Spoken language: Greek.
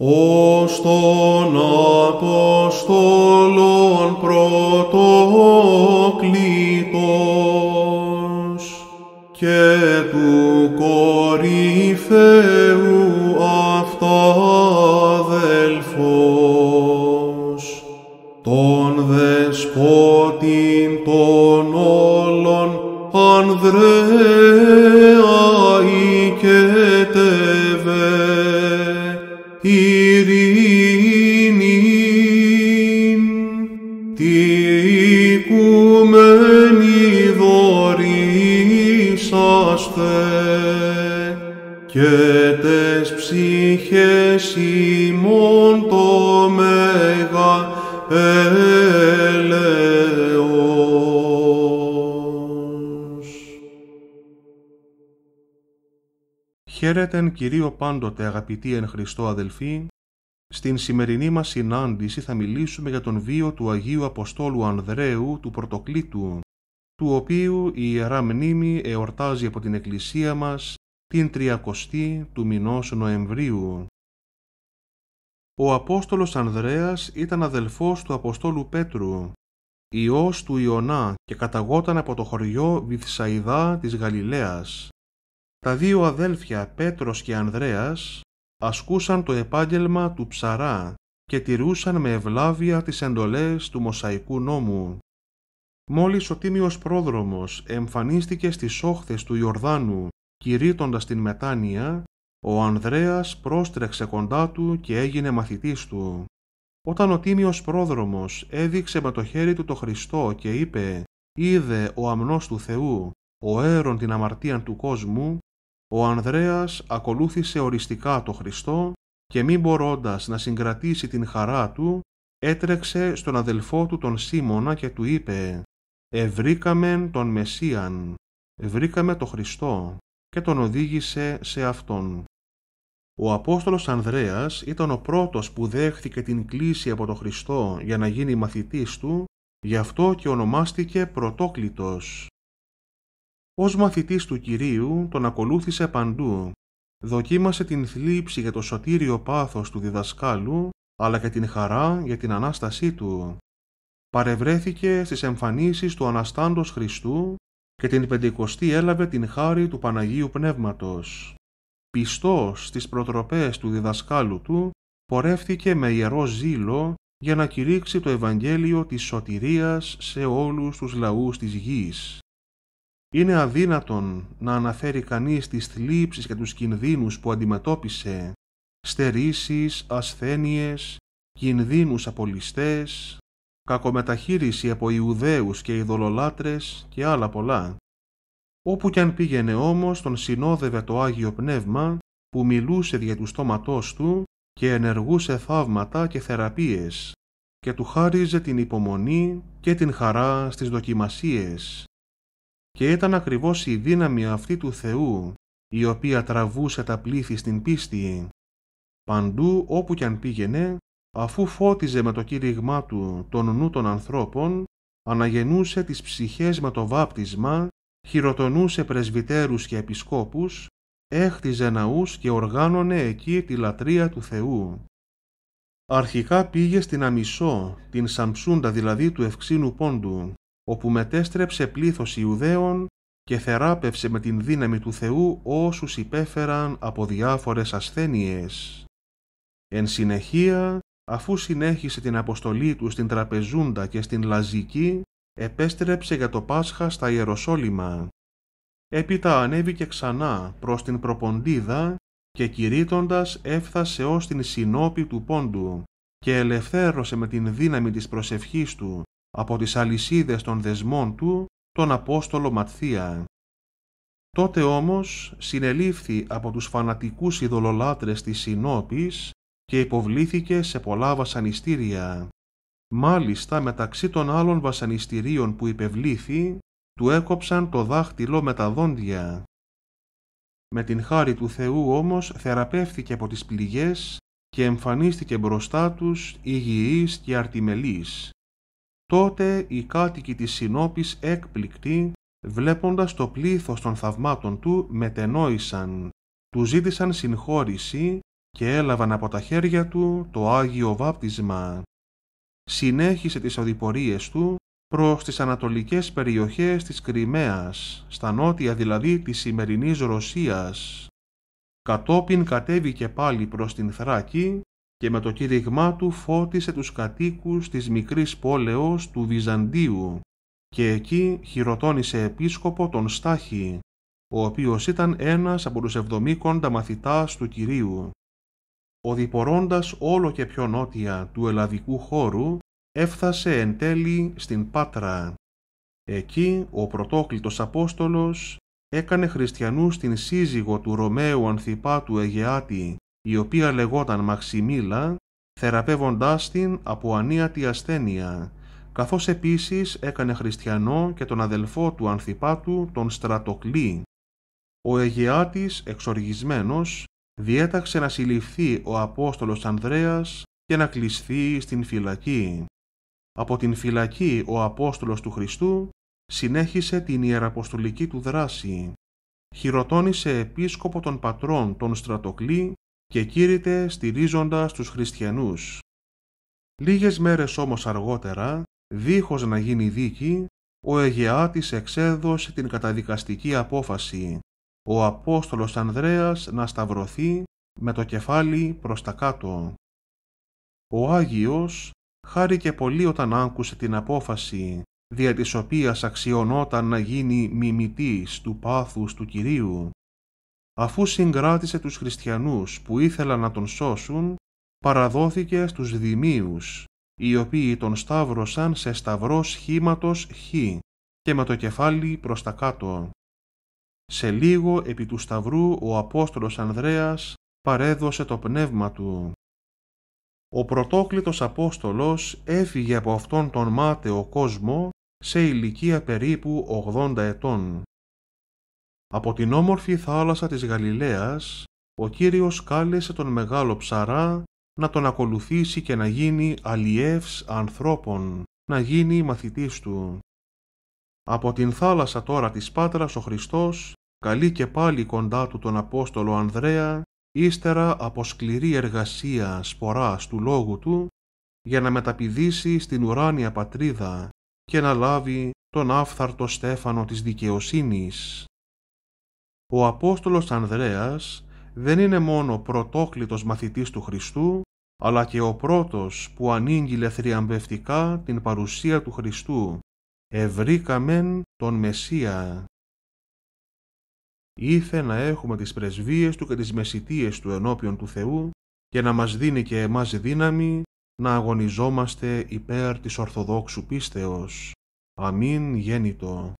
ως τον Αποστολών πρωτοκλήτος και του κορυφαίου Spirit. Χαίρετεν Κυρίο πάντοτε αγαπητοί εν Χριστώ αδελφοί, στην σημερινή μας συνάντηση θα μιλήσουμε για τον βίο του Αγίου Αποστόλου Ανδρέου του Πρωτοκλήτου, του οποίου η Ιερά Μνήμη εορτάζει από την Εκκλησία μας την 30 του μηνός Νοεμβρίου. Ο Απόστολος Ανδρέας ήταν αδελφός του Αποστόλου Πέτρου, ιός του Ιωνά και καταγόταν από το χωριό Βυθσαϊδά της Γαλιλαίας. Τα δύο αδέλφια Πέτρος και Ανδρέας ασκούσαν το επάγγελμα του ψαρά και τηρούσαν με ευλάβεια τις εντολές του Μοσαϊκού νόμου. Μόλις ο Τίμιος Πρόδρομος εμφανίστηκε στις όχθες του Ιορδάνου κηρύττοντας την μετάνοια, ο Ανδρέας πρόστρεξε κοντά του και έγινε μαθητής του. Όταν ο Τίμιος Πρόδρομος έδειξε με το χέρι του το Χριστό και είπε «Είδε ο αμνός του Θεού, ο αίρον την αμαρτίαν του κόσμου», ο Ανδρέας ακολούθησε οριστικά το Χριστό και μη μπορώντας να συγκρατήσει την χαρά του, έτρεξε στον αδελφό του τον Σίμωνα και του είπε «Ευρήκαμεν τον Μεσσίαν, βρήκαμε το Χριστό» και τον οδήγησε σε Αυτόν. Ο Απόστολος Ανδρέας ήταν ο πρώτος που δέχθηκε την κλίση από τον Χριστό για να γίνει μαθητής του, γι' αυτό και ονομάστηκε Πρωτόκλητος, ως μαθητής του Κυρίου τον ακολούθησε παντού. Δοκίμασε την θλίψη για το σωτήριο πάθος του διδασκάλου, αλλά και την χαρά για την Ανάστασή του. Παρευρέθηκε στις εμφανίσεις του Αναστάντος Χριστού και την Πεντηκοστή έλαβε την χάρη του Παναγίου Πνεύματος. Πιστός στις προτροπές του διδασκάλου του, πορεύθηκε με ιερό ζήλο για να κηρύξει το Ευαγγέλιο της σωτηρίας σε όλους τους λαούς της γης. Είναι αδύνατον να αναφέρει κανείς τις θλίψεις και τους κινδύνους που αντιμετώπισε, στερήσεις, ασθένειες, κινδύνους από ληστές, κακομεταχείριση από Ιουδαίους και ειδωλολάτρες και άλλα πολλά. Όπου κι αν πήγαινε όμως τον συνόδευε το Άγιο Πνεύμα που μιλούσε δια του στόματός του και ενεργούσε θαύματα και θεραπείες και του χάριζε την υπομονή και την χαρά στις δοκιμασίες και ήταν ακριβώς η δύναμη αυτή του Θεού η οποία τραβούσε τα πλήθη στην πίστη. Παντού όπου κι αν πήγαινε, αφού φώτιζε με το κήρυγμά του τον νου των ανθρώπων, αναγεννούσε τις ψυχές με το βάπτισμα, χειροτονούσε πρεσβυτέρους και επισκόπους, έχτιζε ναούς και οργάνωνε εκεί τη λατρεία του Θεού. Αρχικά πήγε στην Αμισό, την Σαμψούντα δηλαδή του Ευξήνου Πόντου, όπου μετέστρεψε πλήθος Ιουδαίων και θεράπευσε με την δύναμη του Θεού όσους υπέφεραν από διάφορες ασθένειες. Εν συνεχεία, αφού συνέχισε την αποστολή του στην Τραπεζούντα και στην Λαζική, επέστρεψε για το Πάσχα στα Ιεροσόλυμα. Έπειτα ανέβηκε ξανά προς την Προποντίδα και κηρύττοντας έφθασε ως την Συνόπη του Πόντου και ελευθέρωσε με την δύναμη της προσευχής του από τις αλυσίδες των δεσμών του τον Απόστολο Ματθία. Τότε όμως συνελήφθη από τους φανατικούς ειδωλολάτρες της Συνόπης και υποβλήθηκε σε πολλά βασανιστήρια. Μάλιστα μεταξύ των άλλων βασανιστήριων που υπευλήθη, του έκοψαν το δάχτυλο με τα δόντια. Με την χάρη του Θεού όμως θεραπεύθηκε από τις πληγές και εμφανίστηκε μπροστά τους υγιής και αρτιμελής. Τότε οι κάτοικοι της Συνόπης έκπληκτοι, βλέποντας το πλήθος των θαυμάτων του, μετενόησαν. Τους ζήτησαν συγχώρηση και έλαβαν από τα χέρια του το Άγιο Βάπτισμα. Συνέχισε τις οδηπορίες του προς τις ανατολικές περιοχές της Κρυμαίας, στα νότια δηλαδή της σημερινής Ρωσίας. Κατόπιν κατέβηκε πάλι προς την Θράκη και με το κήρυγμά του φώτισε τους κατοίκους της μικρής πόλεως του Βυζαντίου και εκεί χειροτώνησε επίσκοπο τον Στάχη, ο οποίος ήταν ένας από τους εβδομήκοντα μαθητάς του Κυρίου. Οδηπορώντας όλο και πιο νότια του ελλαδικού χώρου, έφτασε εν τέλει στην Πάτρα. Εκεί ο πρωτόκλητος Απόστολος έκανε χριστιανούς την σύζυγο του Ρωμαίου Ανθιπάτου Αιγεάτη η οποία λεγόταν Μαξιμίλα, θεραπεύοντάς την από ανίατη ασθένεια, καθώς επίσης έκανε χριστιανό και τον αδελφό του ανθιπάτου τον Στρατοκλή. Ο Αιγεάτης, εξοργισμένος, διέταξε να συλληφθεί ο Απόστολος Ανδρέας και να κλειστεί στην φυλακή. Από την φυλακή ο Απόστολος του Χριστού συνέχισε την ιεραποστολική του δράση. Χειροτώνησε επίσκοπο των πατρών τον Στρατοκλή και κήρυτε στηρίζοντας τους χριστιανούς. Λίγες μέρες όμως αργότερα, δίχως να γίνει δίκη, ο Αιγεάτης εξέδωσε την καταδικαστική απόφαση, ο Απόστολος Ανδρέας να σταυρωθεί με το κεφάλι προς τα κάτω. Ο Άγιος χάρηκε πολύ όταν άκουσε την απόφαση, δια της οποίας αξιωνόταν να γίνει μιμητής του πάθους του Κυρίου αφού συγκράτησε τους χριστιανούς που ήθελαν να τον σώσουν, παραδόθηκε στους Δημίους, οι οποίοι τον σταύρωσαν σε σταυρό σχήματος Χ και με το κεφάλι προς τα κάτω. Σε λίγο επί του σταυρού ο Απόστολος Ανδρέας παρέδωσε το πνεύμα του. Ο πρωτόκλητος Απόστολος έφυγε από αυτόν τον μάταιο κόσμο σε ηλικία περίπου 80 ετών. Από την όμορφη θάλασσα της Γαλιλαίας, ο Κύριος κάλεσε τον μεγάλο ψαρά να τον ακολουθήσει και να γίνει αλλιεύς ανθρώπων, να γίνει μαθητής του. Από την θάλασσα τώρα της Πάτρας ο Χριστός καλεί και πάλι κοντά του τον Απόστολο Ανδρέα, ύστερα από σκληρή εργασία σποράς του λόγου του, για να μεταπηδήσει στην ουράνια πατρίδα και να λάβει τον άφθαρτο στέφανο της δικαιοσύνης, ο Απόστολος Ανδρέας δεν είναι μόνο πρωτόκλητος μαθητής του Χριστού, αλλά και ο πρώτος που ανήγγειλε θριαμβευτικά την παρουσία του Χριστού. Ευρήκαμεν τον Μεσσία. Ήθε να έχουμε τις πρεσβείες του και τις μεσητείες του ενώπιον του Θεού και να μας δίνει και εμάς δύναμη να αγωνιζόμαστε υπέρ της Ορθοδόξου πίστεως. Αμήν γέννητο.